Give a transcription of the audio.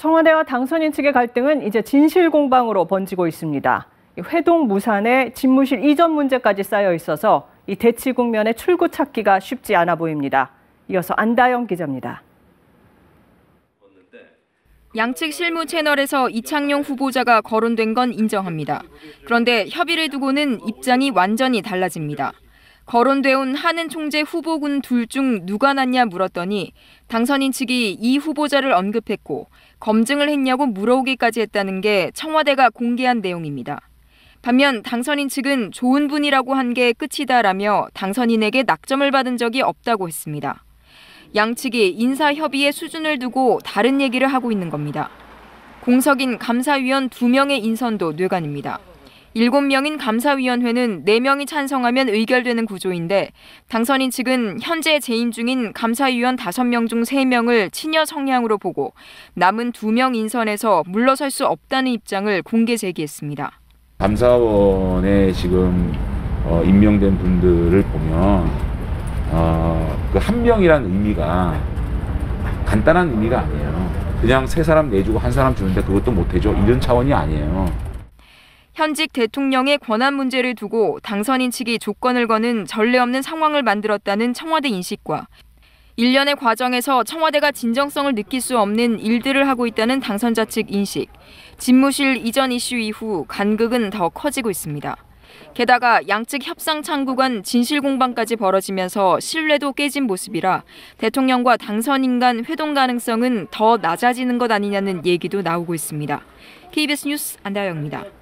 청와대와 당선인 측의 갈등은 이제 진실 공방으로 번지고 있습니다. 회동 무산에 집무실 이전 문제까지 쌓여 있어서 이 대치 국면의 출구 찾기가 쉽지 않아 보입니다. 이어서 안다영 기자입니다. 양측 실무 채널에서 이창용 후보자가 거론된 건 인정합니다. 그런데 협의를 두고는 입장이 완전히 달라집니다. 거론돼온 한은 총재 후보군 둘 중 누가 낫냐 물었더니 당선인 측이 이 후보자를 언급했고 검증을 했냐고 물어오기까지 했다는 게 청와대가 공개한 내용입니다. 반면 당선인 측은 좋은 분이라고 한 게 끝이다라며 당선인에게 낙점을 받은 적이 없다고 했습니다. 양측이 인사 협의의 수준을 두고 다른 얘기를 하고 있는 겁니다. 공석인 감사위원 2명의 인선도 뇌관입니다. 7명인 감사위원회는 4명이 찬성하면 의결되는 구조인데 당선인 측은 현재 재임 중인 감사위원 5명 중 3명을 친여 성향으로 보고 남은 2명 인선에서 물러설 수 없다는 입장을 공개 제기했습니다. 감사원에 지금 어, 임명된 분들을 보면 어, 그한 명이란 의미가 간단한 의미가 아니에요. 그냥 세 사람 내주고 한 사람 주는데 그것도 못해줘 이런 차원이 아니에요. 현직 대통령의 권한 문제를 두고 당선인 측이 조건을 거는 전례 없는 상황을 만들었다는 청와대 인식과 일련의 과정에서 청와대가 진정성을 느낄 수 없는 일들을 하고 있다는 당선자 측 인식, 집무실 이전 이슈 이후 간극은 더 커지고 있습니다. 게다가 양측 협상 창구 간 진실 공방까지 벌어지면서 신뢰도 깨진 모습이라 대통령과 당선인 간 회동 가능성은 더 낮아지는 것 아니냐는 얘기도 나오고 있습니다. KBS 뉴스 안다영입니다.